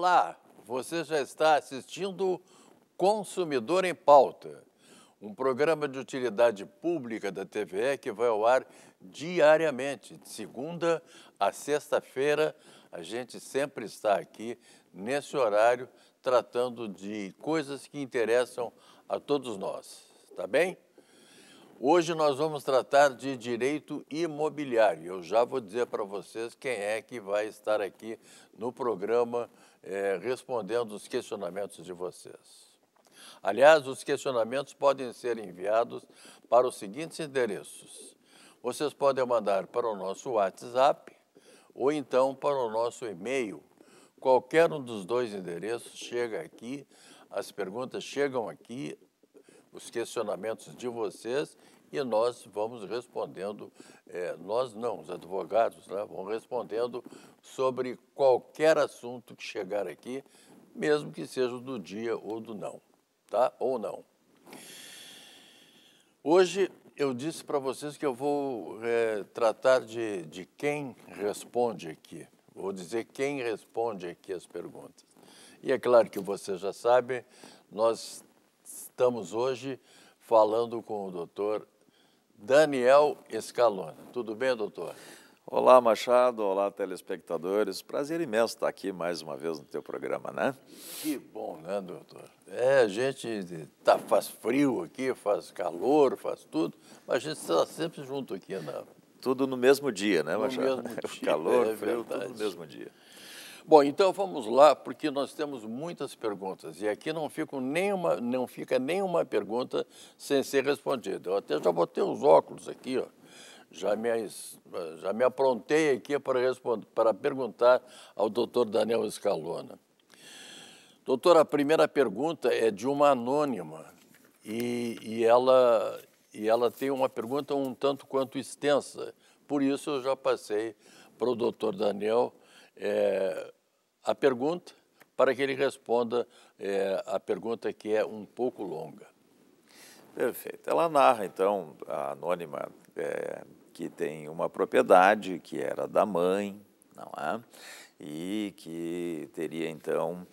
Olá, você já está assistindo Consumidor em Pauta, um programa de utilidade pública da TVE que vai ao ar diariamente, de segunda a sexta-feira. A gente sempre está aqui nesse horário tratando de coisas que interessam a todos nós, tá bem? Hoje nós vamos tratar de direito imobiliário. Eu já vou dizer para vocês quem é que vai estar aqui no programa é, respondendo os questionamentos de vocês. Aliás, os questionamentos podem ser enviados para os seguintes endereços. Vocês podem mandar para o nosso WhatsApp ou então para o nosso e-mail. Qualquer um dos dois endereços chega aqui, as perguntas chegam aqui, os questionamentos de vocês e nós vamos respondendo, é, nós não, os advogados, né, vão respondendo sobre qualquer assunto que chegar aqui, mesmo que seja do dia ou do não, tá? Ou não. Hoje eu disse para vocês que eu vou é, tratar de, de quem responde aqui. Vou dizer quem responde aqui as perguntas. E é claro que vocês já sabem, nós estamos hoje falando com o doutor Daniel Escalona. Tudo bem, doutor? Olá, Machado. Olá, telespectadores. Prazer imenso estar aqui mais uma vez no teu programa, né? Que bom, né, doutor? É, a gente tá, faz frio aqui, faz calor, faz tudo, mas a gente está sempre junto aqui, né? Tudo no mesmo dia, né, Machado? No mesmo dia, calor, é frio, verdade. tudo no mesmo dia. Bom, então vamos lá, porque nós temos muitas perguntas e aqui não nenhuma, não fica nenhuma pergunta sem ser respondida. Eu até já botei os óculos aqui, ó já me, já me aprontei aqui para, responder, para perguntar ao doutor Daniel Escalona. Doutor, a primeira pergunta é de uma anônima e, e, ela, e ela tem uma pergunta um tanto quanto extensa. Por isso eu já passei para o doutor Daniel é, a pergunta para que ele responda é, a pergunta que é um pouco longa. Perfeito. Ela narra, então, a anônima é, que tem uma propriedade que era da mãe, não é? E que teria então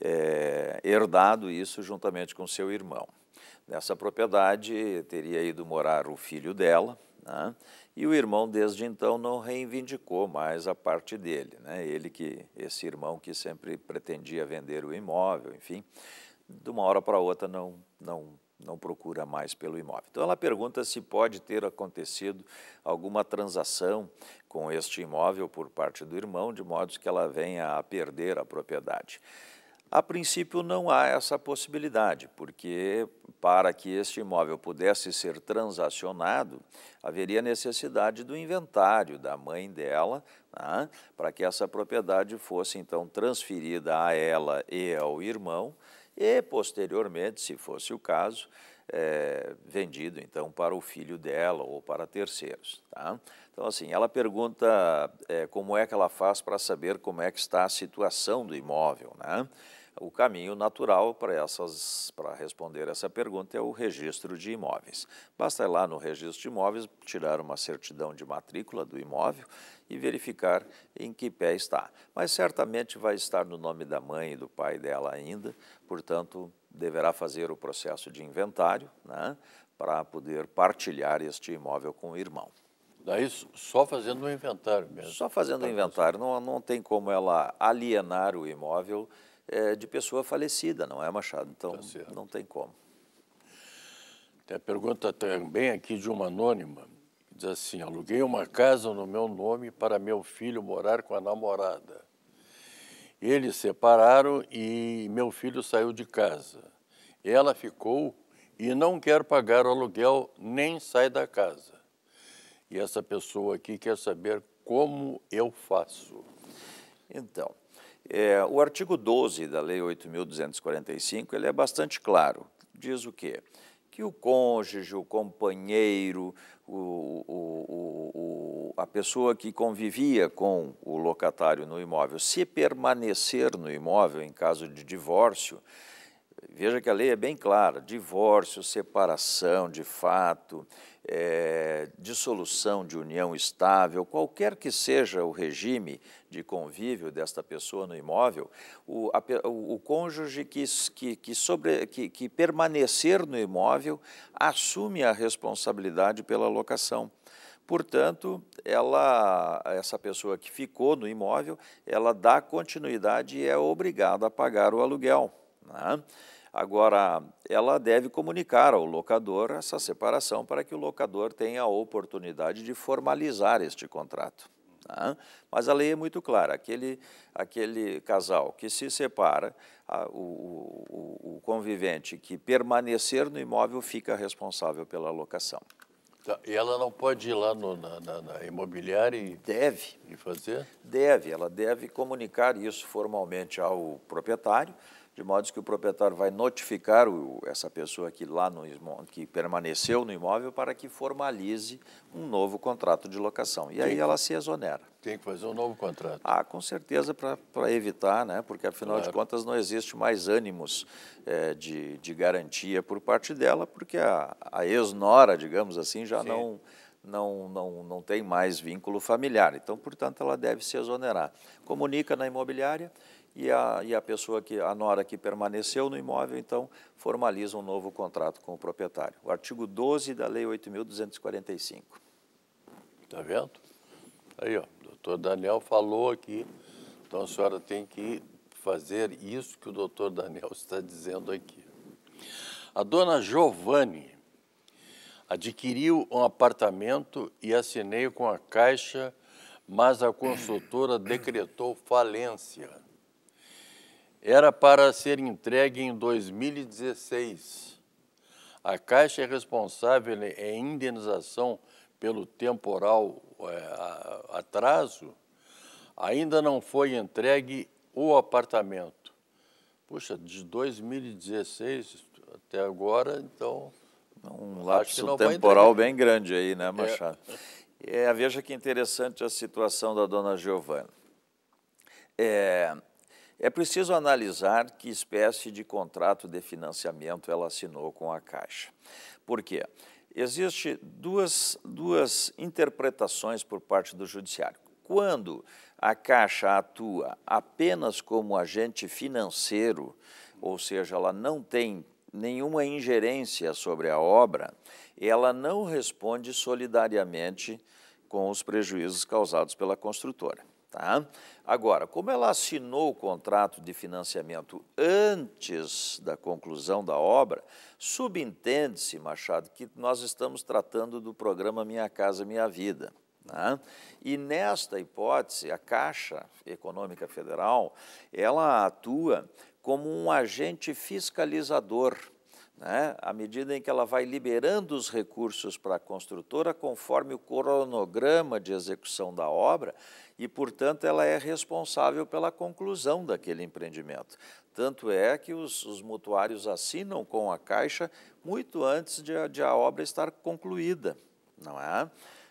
é, herdado isso juntamente com seu irmão. Nessa propriedade teria ido morar o filho dela, né? e o irmão desde então não reivindicou mais a parte dele, né? Ele que esse irmão que sempre pretendia vender o imóvel, enfim, de uma hora para outra não não não procura mais pelo imóvel. Então ela pergunta se pode ter acontecido alguma transação com este imóvel por parte do irmão, de modo que ela venha a perder a propriedade. A princípio não há essa possibilidade, porque para que este imóvel pudesse ser transacionado, haveria necessidade do inventário da mãe dela, né, para que essa propriedade fosse então transferida a ela e ao irmão, e, posteriormente, se fosse o caso, é, vendido então para o filho dela ou para terceiros. Tá? Então, assim, ela pergunta é, como é que ela faz para saber como é que está a situação do imóvel. Né? O caminho natural para essas, para responder essa pergunta é o registro de imóveis. Basta ir lá no registro de imóveis, tirar uma certidão de matrícula do imóvel e verificar em que pé está. Mas certamente vai estar no nome da mãe e do pai dela ainda, portanto, deverá fazer o processo de inventário né, para poder partilhar este imóvel com o irmão. Daí só fazendo o um inventário mesmo. Só fazendo o tá. inventário. Não, não tem como ela alienar o imóvel é, de pessoa falecida, não é, Machado? Então, tá não tem como. Tem a pergunta também aqui de uma anônima diz assim: aluguei uma casa no meu nome para meu filho morar com a namorada. Eles separaram e meu filho saiu de casa. Ela ficou e não quer pagar o aluguel nem sai da casa. E essa pessoa aqui quer saber como eu faço. Então, é, o artigo 12 da Lei 8.245 ele é bastante claro. Diz o quê? que o cônjuge, o companheiro, o, o, o, a pessoa que convivia com o locatário no imóvel, se permanecer no imóvel em caso de divórcio, Veja que a lei é bem clara: divórcio, separação de fato, é, dissolução de união estável, qualquer que seja o regime de convívio desta pessoa no imóvel, o, a, o, o cônjuge que, que, que, sobre, que, que permanecer no imóvel assume a responsabilidade pela locação. Portanto, ela, essa pessoa que ficou no imóvel, ela dá continuidade e é obrigada a pagar o aluguel. Né? Agora, ela deve comunicar ao locador essa separação para que o locador tenha a oportunidade de formalizar este contrato. Tá? Mas a lei é muito clara, aquele, aquele casal que se separa, a, o, o, o, convivente que permanecer no imóvel fica responsável pela locação. Tá, e ela não pode ir lá no, na, na, na, imobiliária e, deve, e fazer? Deve, ela deve comunicar isso formalmente ao proprietário, de modo que o proprietário vai notificar o, essa pessoa que lá no que permaneceu no imóvel para que formalize um novo contrato de locação. E Tem aí que... ela se exonera. Tem que fazer um novo contrato. Ah, com certeza para evitar, né? Porque afinal claro. de contas não existe mais ânimos é, de, de garantia por parte dela, porque a, a ex-nora, digamos assim, já Sim. não não, não, não tem mais vínculo familiar. Então, portanto, ela deve se exonerar. Comunica na imobiliária e a, e a pessoa que, a nora que permaneceu no imóvel, então, formaliza um novo contrato com o proprietário. O artigo 12 da Lei 8.245. Está vendo? Aí, ó, o doutor Daniel falou aqui, então a senhora tem que fazer isso que o doutor Daniel está dizendo aqui. A dona Giovanni Adquiri um apartamento e assinei com a Caixa, mas a consultora decretou falência. Era para ser entregue em 2016. A Caixa é responsável em indenização pelo temporal é, atraso. Ainda não foi entregue o apartamento. Puxa, de 2016 até agora, então um lapso temporal bem grande aí, né, é. Machado? É. é. veja que interessante a situação da dona Giovana. É, é preciso analisar que espécie de contrato de financiamento ela assinou com a Caixa. Por quê? Existem duas, duas interpretações por parte do Judiciário. Quando a Caixa atua apenas como agente financeiro, ou seja, ela não tem nenhuma ingerência sobre a obra, ela não responde solidariamente com os prejuízos causados pela construtora. Tá? Agora, como ela assinou o contrato de financiamento antes da conclusão da obra, subentende-se, Machado, que nós estamos tratando do programa Minha Casa Minha Vida. Né? E nesta hipótese, a Caixa Econômica Federal, ela atua como um agente fiscalizador. Né? à medida em que ela vai liberando os recursos para a construtora, conforme o cronograma de execução da obra, e, portanto, ela é responsável pela conclusão daquele empreendimento. Tanto é que os, os mutuários assinam com a Caixa muito antes de, de a obra estar concluída, não é?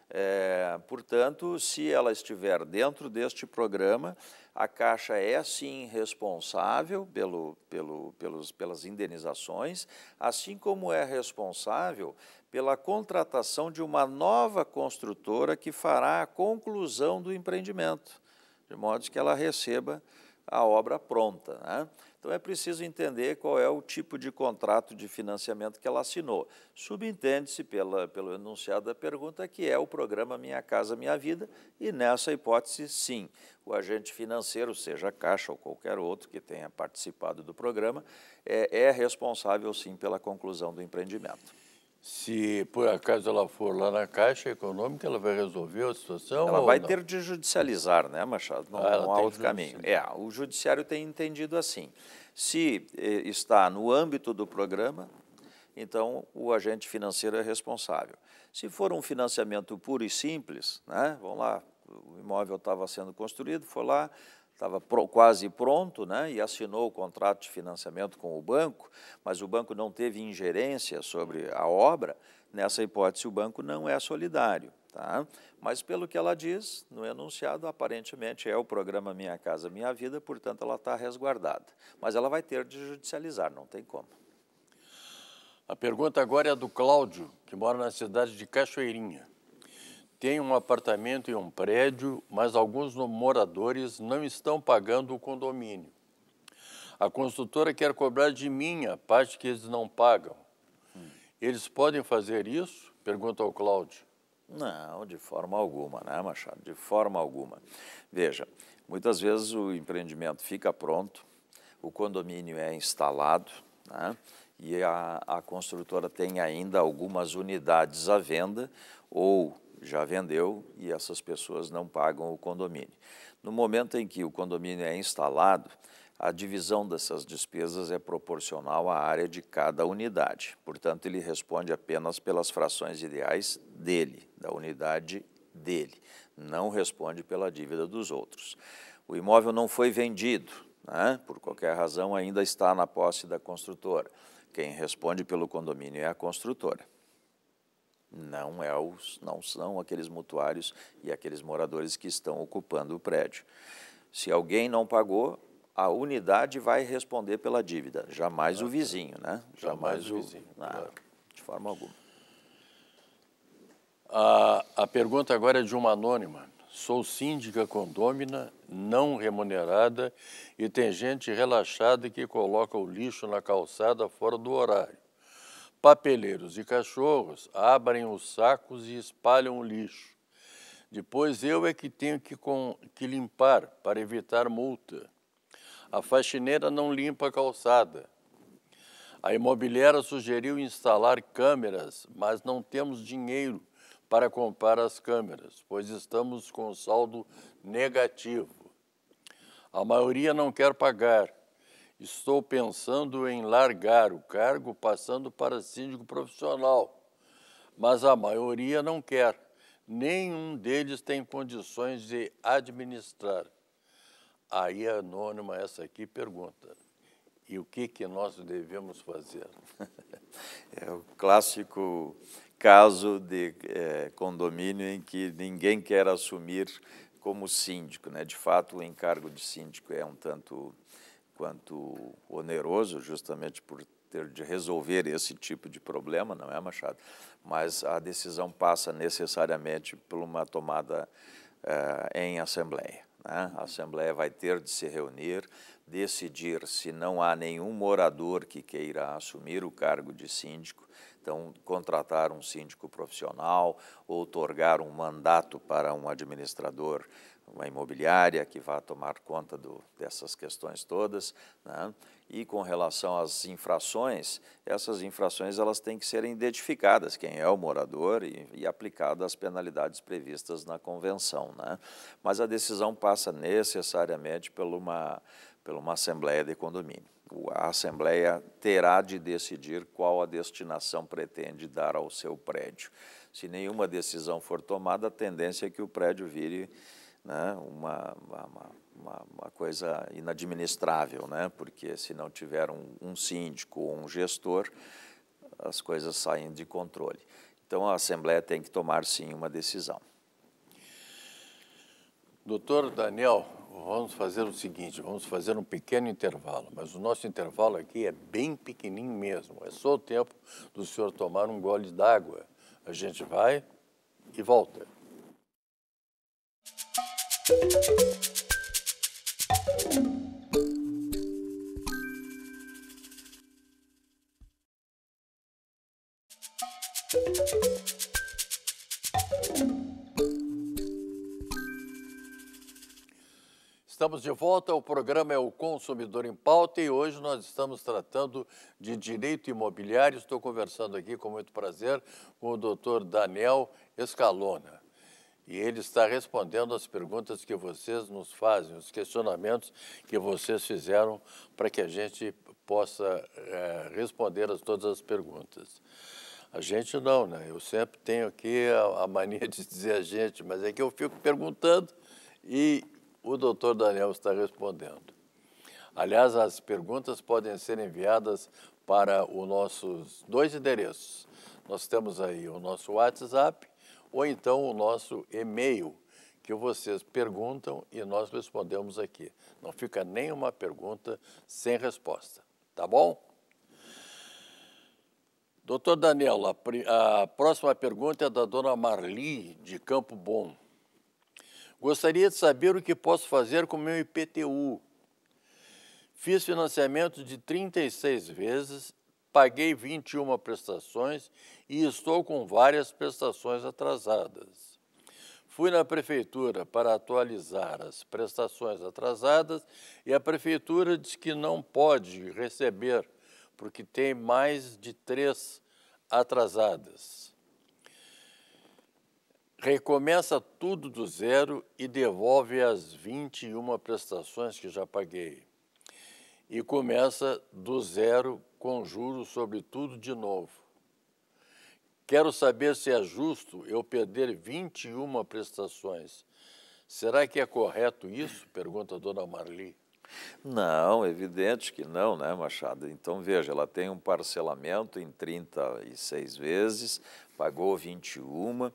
é? Portanto, se ela estiver dentro deste programa, a Caixa é, sim, responsável pelo, pelo, pelos, pelas indenizações, assim como é responsável pela contratação de uma nova construtora que fará a conclusão do empreendimento, de modo que ela receba a obra pronta. Né? Então é preciso entender qual é o tipo de contrato de financiamento que ela assinou. Subentende-se pela pelo enunciado da pergunta que é o programa Minha Casa Minha Vida e nessa hipótese sim, o agente financeiro, seja a Caixa ou qualquer outro que tenha participado do programa, é, é responsável sim pela conclusão do empreendimento. Se por acaso ela for lá na Caixa Econômica, ela vai resolver a situação? Ela vai não? ter de judicializar, né, Machado? Não, ah, não há outro caminho. É, o judiciário tem entendido assim. Se eh, está no âmbito do programa, então o agente financeiro é responsável. Se for um financiamento puro e simples, né, vamos lá, o imóvel estava sendo construído, foi lá, estava pro, quase pronto né, e assinou o contrato de financiamento com o banco, mas o banco não teve ingerência sobre a obra, nessa hipótese o banco não é solidário. Tá? Mas pelo que ela diz no enunciado, aparentemente é o programa Minha Casa Minha Vida, portanto ela está resguardada. Mas ela vai ter de judicializar, não tem como. A pergunta agora é do Cláudio, que mora na cidade de Cachoeirinha. Tem um apartamento e um prédio, mas alguns moradores não estão pagando o condomínio. A construtora quer cobrar de mim a parte que eles não pagam. Eles podem fazer isso? Pergunta ao Cláudio. Não, de forma alguma, né, Machado? De forma alguma. Veja, muitas vezes o empreendimento fica pronto, o condomínio é instalado, né? e a, a, construtora tem ainda algumas unidades à venda ou já vendeu e essas pessoas não pagam o condomínio. No momento em que o condomínio é instalado, a divisão dessas despesas é proporcional à área de cada unidade. Portanto, ele responde apenas pelas frações ideais dele, da unidade dele. Não responde pela dívida dos outros. O imóvel não foi vendido, né? por qualquer razão ainda está na posse da construtora. Quem responde pelo condomínio é a construtora não, é os, não são aqueles mutuários e aqueles moradores que estão ocupando o prédio. Se alguém não pagou, a unidade vai responder pela dívida, jamais o vizinho, né? Jamais, jamais o vizinho. Ah, claro. De forma alguma. A, a pergunta agora é de uma anônima. Sou síndica condômina, não remunerada, e tem gente relaxada que coloca o lixo na calçada fora do horário papeleiros e cachorros abrem os sacos e espalham o lixo. Depois eu é que tenho que, com, que limpar para evitar multa. A faxineira não limpa a calçada. A imobiliária sugeriu instalar câmeras, mas não temos dinheiro para comprar as câmeras, pois estamos com saldo negativo. A maioria não quer pagar Estou pensando em largar o cargo passando para síndico profissional, mas a maioria não quer. Nenhum deles tem condições de administrar. Aí a é anônima, essa aqui, pergunta: e o que, que nós devemos fazer? É o clássico caso de é, condomínio em que ninguém quer assumir como síndico. Né? De fato, o encargo de síndico é um tanto quanto oneroso, justamente por ter de resolver esse tipo de problema, não é, Machado? Mas a decisão passa necessariamente por uma tomada eh, em assembleia. Né? A assembleia vai ter de se reunir, decidir se não há nenhum morador que queira assumir o cargo de síndico, então contratar um síndico profissional, outorgar um mandato para um administrador uma imobiliária que vá tomar conta do, dessas questões todas. Né? E com relação às infrações, essas infrações elas têm que ser identificadas, quem é o morador e, e aplicadas as penalidades previstas na convenção. Né? Mas a decisão passa necessariamente por uma, por uma assembleia de condomínio. A assembleia terá de decidir qual a destinação pretende dar ao seu prédio. Se nenhuma decisão for tomada, a tendência é que o prédio vire né, uma, uma, uma, coisa inadministrável, né, porque se não tiver um, um síndico ou um gestor, as coisas saem de controle. Então, a Assembleia tem que tomar, sim, uma decisão. Doutor Daniel, vamos fazer o seguinte, vamos fazer um pequeno intervalo, mas o nosso intervalo aqui é bem pequenininho mesmo, é só o tempo do senhor tomar um gole d'água. A gente vai e volta. Estamos de volta, o programa é o Consumidor em Pauta e hoje nós estamos tratando de direito imobiliário. Estou conversando aqui com muito prazer com o doutor Daniel Escalona. E ele está respondendo as perguntas que vocês nos fazem, os questionamentos que vocês fizeram para que a gente possa é, responder a todas as perguntas. A gente não, né? Eu sempre tenho aqui a, a mania de dizer a gente, mas é que eu fico perguntando e o doutor Daniel está respondendo. Aliás, as perguntas podem ser enviadas para os nossos dois endereços. Nós temos aí o nosso WhatsApp, ou então o nosso e-mail, que vocês perguntam e nós respondemos aqui. Não fica nenhuma pergunta sem resposta, tá bom? Doutor Daniel, a, a próxima pergunta é da dona Marli, de Campo Bom. Gostaria de saber o que posso fazer com meu IPTU. Fiz financiamento de 36 vezes paguei 21 prestações e estou com várias prestações atrasadas. Fui na prefeitura para atualizar as prestações atrasadas e a prefeitura diz que não pode receber, porque tem mais de três atrasadas. Recomeça tudo do zero e devolve as 21 prestações que já paguei. E começa do zero conjuro sobre tudo de novo. Quero saber se é justo eu perder 21 prestações. Será que é correto isso? Pergunta a dona Marli. Não, evidente que não, né, Machado? Então, veja, ela tem um parcelamento em 36 vezes, pagou 21,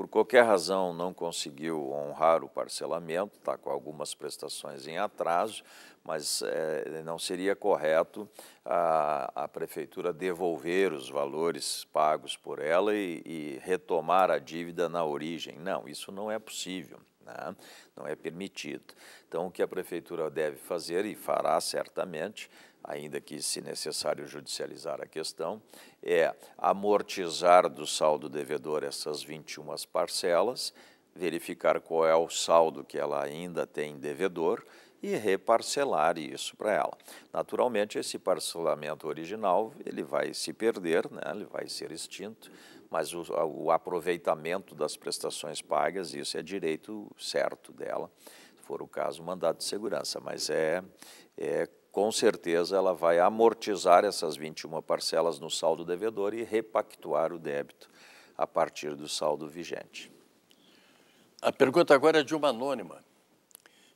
por qualquer razão não conseguiu honrar o parcelamento, está com algumas prestações em atraso, mas é, não seria correto a, a, prefeitura devolver os valores pagos por ela e, e, retomar a dívida na origem. Não, isso não é possível. Né? Não é permitido. Então, o que a prefeitura deve fazer, e fará certamente, ainda que, se necessário, judicializar a questão, é amortizar do saldo devedor essas 21 parcelas, verificar qual é o saldo que ela ainda tem devedor e reparcelar isso para ela. Naturalmente, esse parcelamento original ele vai se perder, né? ele vai ser extinto, mas o, o aproveitamento das prestações pagas, isso é direito certo dela, se for o caso, mandado de segurança, mas é, é com certeza ela vai amortizar essas 21 parcelas no saldo devedor e repactuar o débito a partir do saldo vigente. A pergunta agora é de uma anônima.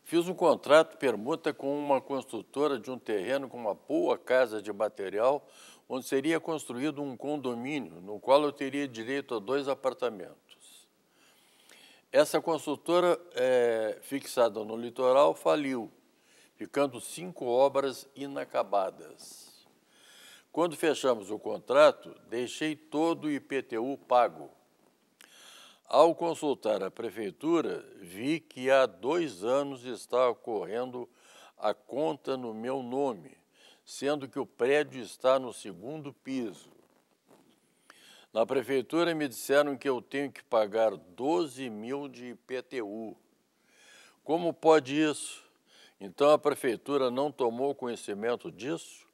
Fiz um contrato permuta com uma construtora de um terreno com uma boa casa de material, onde seria construído um condomínio, no qual eu teria direito a dois apartamentos. Essa construtora, é, fixada no litoral, faliu ficando cinco obras inacabadas. Quando fechamos o contrato, deixei todo o IPTU pago. Ao consultar a prefeitura, vi que há dois anos está ocorrendo a conta no meu nome, sendo que o prédio está no segundo piso. Na prefeitura me disseram que eu tenho que pagar 12 mil de IPTU. Como pode isso? Então a prefeitura não tomou conhecimento disso?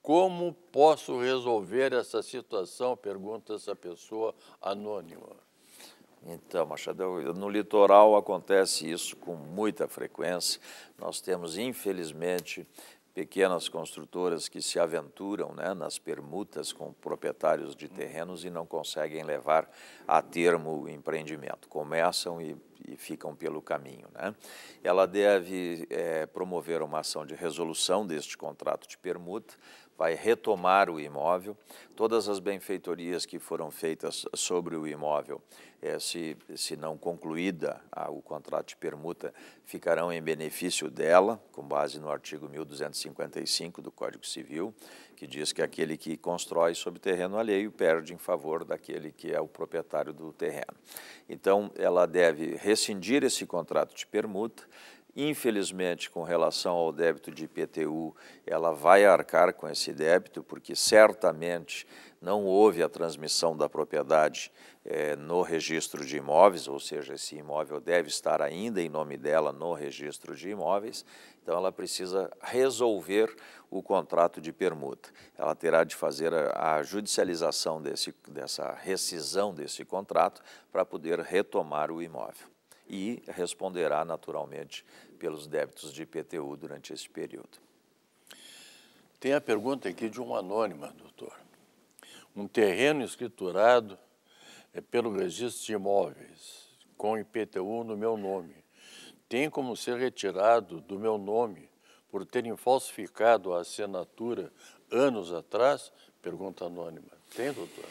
Como posso resolver essa situação? Pergunta essa pessoa anônima. Então, Machado, no litoral acontece isso com muita frequência. Nós temos, infelizmente, pequenas construtoras que se aventuram né, nas permutas com proprietários de terrenos e não conseguem levar a termo o empreendimento. Começam e e ficam pelo caminho. Né? Ela deve é, promover uma ação de resolução deste contrato de permuta, vai retomar o imóvel. Todas as benfeitorias que foram feitas sobre o imóvel, é, se, se não concluída a, o contrato de permuta, ficarão em benefício dela, com base no artigo 1255 do Código Civil que diz que aquele que constrói sobre terreno alheio perde em favor daquele que é o proprietário do terreno. Então, ela deve rescindir esse contrato de permuta Infelizmente, com relação ao débito de IPTU, ela vai arcar com esse débito, porque certamente não houve a transmissão da propriedade eh, no registro de imóveis, ou seja, esse imóvel deve estar ainda em nome dela no registro de imóveis, então ela precisa resolver o contrato de permuta. Ela terá de fazer a, a judicialização desse, dessa rescisão desse contrato para poder retomar o imóvel e responderá naturalmente pelos débitos de IPTU durante esse período. Tem a pergunta aqui de uma anônima, doutor um terreno escriturado é, pelo registro de imóveis com IPTU no meu nome, tem como ser retirado do meu nome por terem falsificado a assinatura anos atrás? Pergunta anônima. Tem, doutor?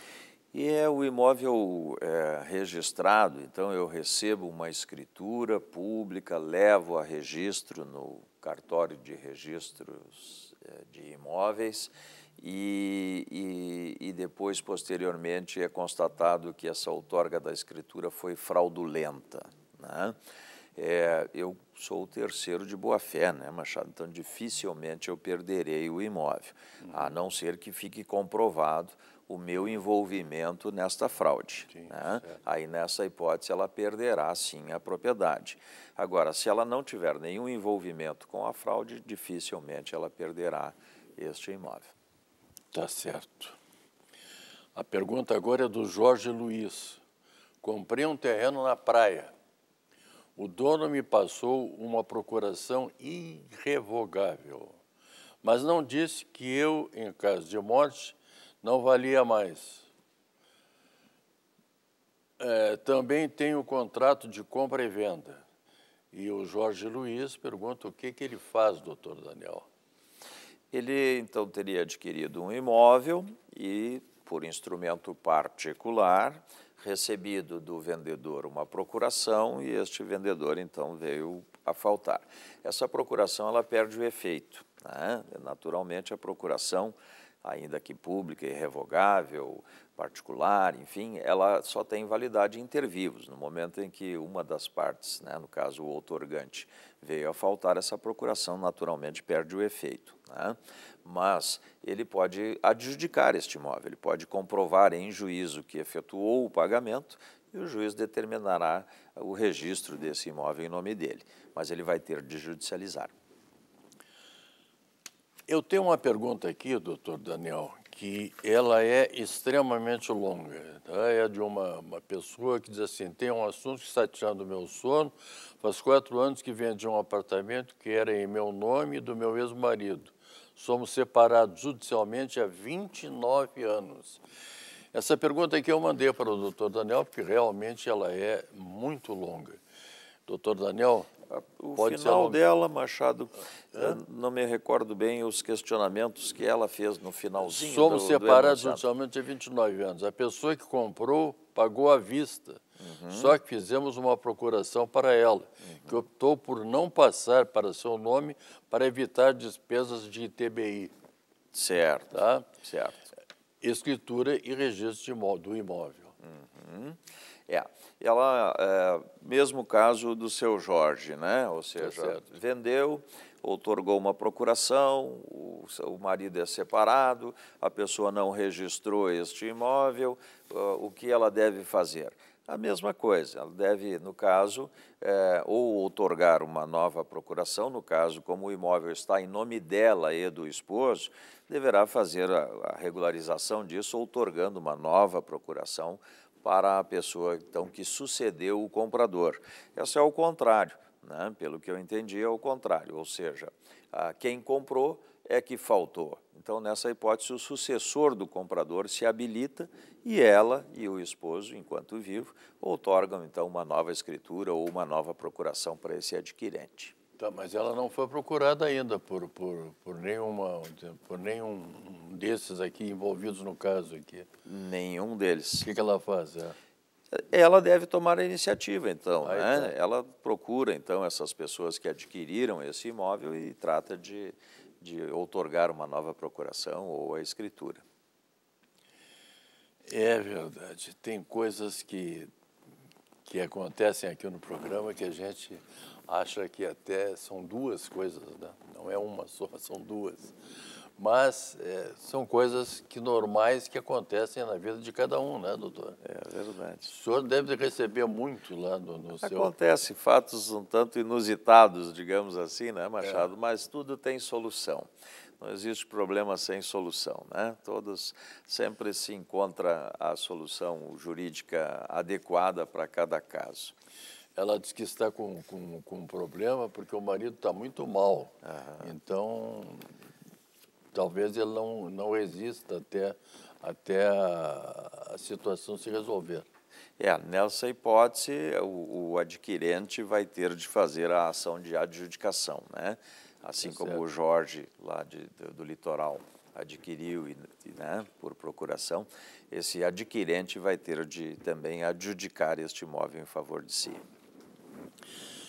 E é o imóvel é, registrado, então eu recebo uma escritura pública, levo a registro no cartório de registros é, de imóveis e, e, e, depois, posteriormente, é constatado que essa outorga da escritura foi fraudulenta. Né? É, eu sou o terceiro de boa fé, né, Machado? Então, dificilmente eu perderei o imóvel, uhum. a não ser que fique comprovado o meu envolvimento nesta fraude. Sim, né? Aí, nessa hipótese, ela perderá, sim, a propriedade. Agora, se ela não tiver nenhum envolvimento com a fraude, dificilmente ela perderá este imóvel. Tá certo. A pergunta agora é do Jorge Luiz. Comprei um terreno na praia. O dono me passou uma procuração irrevogável, mas não disse que eu, em caso de morte, não valia mais. É, também tenho contrato de compra e venda. E o Jorge Luiz pergunta o que, que ele faz, doutor Daniel. Ele então teria adquirido um imóvel e, por instrumento particular, recebido do vendedor uma procuração e este vendedor então veio a faltar. Essa procuração ela perde o efeito. Né? Naturalmente, a procuração, ainda que pública, irrevogável, particular, enfim, ela só tem validade inter vivos, no momento em que uma das partes, né, no caso o outorgante, veio a faltar essa procuração, naturalmente perde o efeito. Né? Mas ele pode adjudicar este imóvel, ele pode comprovar em juízo que efetuou o pagamento e o juiz determinará o registro desse imóvel em nome dele, mas ele vai ter de judicializar. Eu tenho uma pergunta aqui, doutor Daniel, que ela é extremamente longa. Tá? É de uma, uma, pessoa que diz assim, tem um assunto que está tirando o meu sono, faz quatro anos que vendi um apartamento que era em meu nome e do meu ex-marido. Somos separados judicialmente há 29 anos. Essa pergunta que eu mandei para o doutor Daniel, porque realmente ela é muito longa. Doutor Daniel, o Pode final dela, Machado, é. não me recordo bem os questionamentos que ela fez no finalzinho. Somos do, separados do judicialmente há 29 anos. A pessoa que comprou pagou à vista. Uhum. Só que fizemos uma procuração para ela, uhum. que optou por não passar para seu nome para evitar despesas de ITBI. Certo. Tá? Certo. Escritura e registro imó do imóvel. Uhum. É, ela, é, mesmo caso do seu Jorge, né? Ou tá seja, é vendeu, outorgou uma procuração, o, o, marido é separado, a pessoa não registrou este imóvel, uh, o que ela deve fazer? A mesma coisa, ela deve, no caso, é, ou outorgar uma nova procuração, no caso, como o imóvel está em nome dela e do esposo, deverá fazer a, a regularização disso, outorgando uma nova procuração para a pessoa então que sucedeu o comprador. Essa é o contrário, né? pelo que eu entendi, é o contrário, ou seja, quem comprou é que faltou. Então, nessa hipótese, o sucessor do comprador se habilita e ela e o esposo, enquanto vivo, outorgam então uma nova escritura ou uma nova procuração para esse adquirente. Tá, mas ela não foi procurada ainda por, por, por, nenhuma, por nenhum desses aqui envolvidos no caso aqui. Nenhum deles. O que, que ela faz? É? Ela deve tomar a iniciativa, então. Ah, né? Então. Ela procura, então, essas pessoas que adquiriram esse imóvel e trata de, de outorgar uma nova procuração ou a escritura. É verdade. Tem coisas que, que acontecem aqui no programa que a gente acha que até são duas coisas, né? não é uma só, são duas. Mas é, são coisas que normais que acontecem na vida de cada um, né, doutor? É verdade. O senhor deve receber muito lá no, no Acontece seu... Acontece fatos um tanto inusitados, digamos assim, né, Machado? É. Mas tudo tem solução. Não existe problema sem solução, né? Todos sempre se encontra a solução jurídica adequada para cada caso. Ela diz que está com, com, com um problema porque o marido está muito mal. Uhum. Então, talvez ele não, não resista até, até a, a situação se resolver. É, nessa hipótese, o, o, adquirente vai ter de fazer a ação de adjudicação, né? Assim é como o Jorge, lá de, do, do litoral, adquiriu e, né, por procuração, esse adquirente vai ter de também adjudicar este imóvel em favor de si.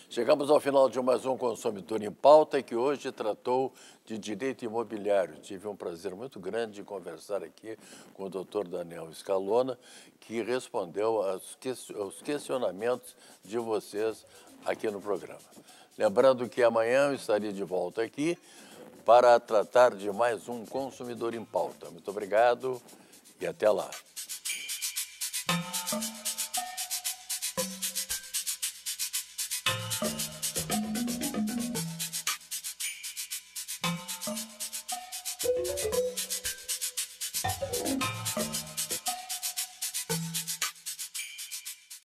Chegamos ao final de mais um Consumidor em Pauta, que hoje tratou de direito imobiliário. Tive um prazer muito grande de conversar aqui com o doutor Daniel Scalona, que respondeu aos questionamentos de vocês aqui no programa. Lembrando que amanhã eu estarei de volta aqui para tratar de mais um Consumidor em Pauta. Muito obrigado e até lá.